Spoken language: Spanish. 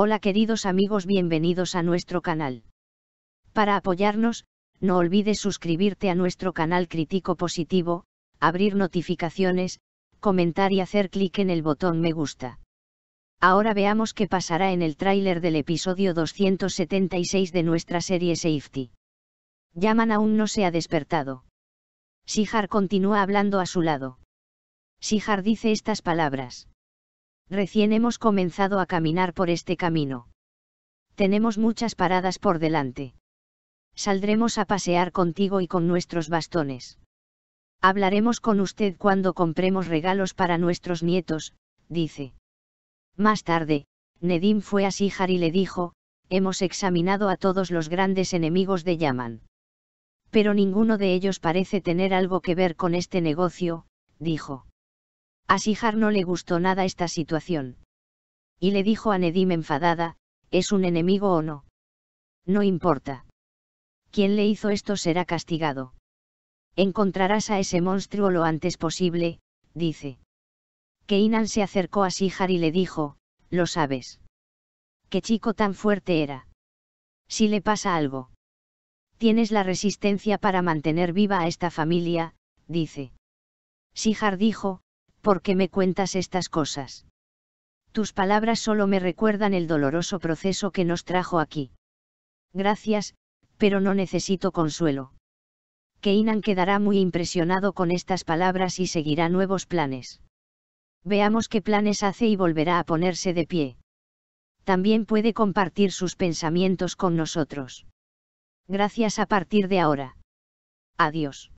Hola queridos amigos bienvenidos a nuestro canal. Para apoyarnos, no olvides suscribirte a nuestro canal Crítico Positivo, abrir notificaciones, comentar y hacer clic en el botón me gusta. Ahora veamos qué pasará en el tráiler del episodio 276 de nuestra serie Safety. Yaman aún no se ha despertado. Sihar continúa hablando a su lado. Sihar dice estas palabras recién hemos comenzado a caminar por este camino. Tenemos muchas paradas por delante. Saldremos a pasear contigo y con nuestros bastones. Hablaremos con usted cuando compremos regalos para nuestros nietos, dice. Más tarde, Nedim fue a Sijar y le dijo, hemos examinado a todos los grandes enemigos de Yaman. Pero ninguno de ellos parece tener algo que ver con este negocio, dijo. A Sijar no le gustó nada esta situación. Y le dijo a Nedim enfadada, ¿es un enemigo o no? No importa. Quien le hizo esto será castigado. Encontrarás a ese monstruo lo antes posible, dice. Keinan se acercó a Sijar y le dijo, lo sabes. Qué chico tan fuerte era. Si le pasa algo. Tienes la resistencia para mantener viva a esta familia, dice. Sijar dijo, ¿por qué me cuentas estas cosas? Tus palabras solo me recuerdan el doloroso proceso que nos trajo aquí. Gracias, pero no necesito consuelo. Keinan quedará muy impresionado con estas palabras y seguirá nuevos planes. Veamos qué planes hace y volverá a ponerse de pie. También puede compartir sus pensamientos con nosotros. Gracias a partir de ahora. Adiós.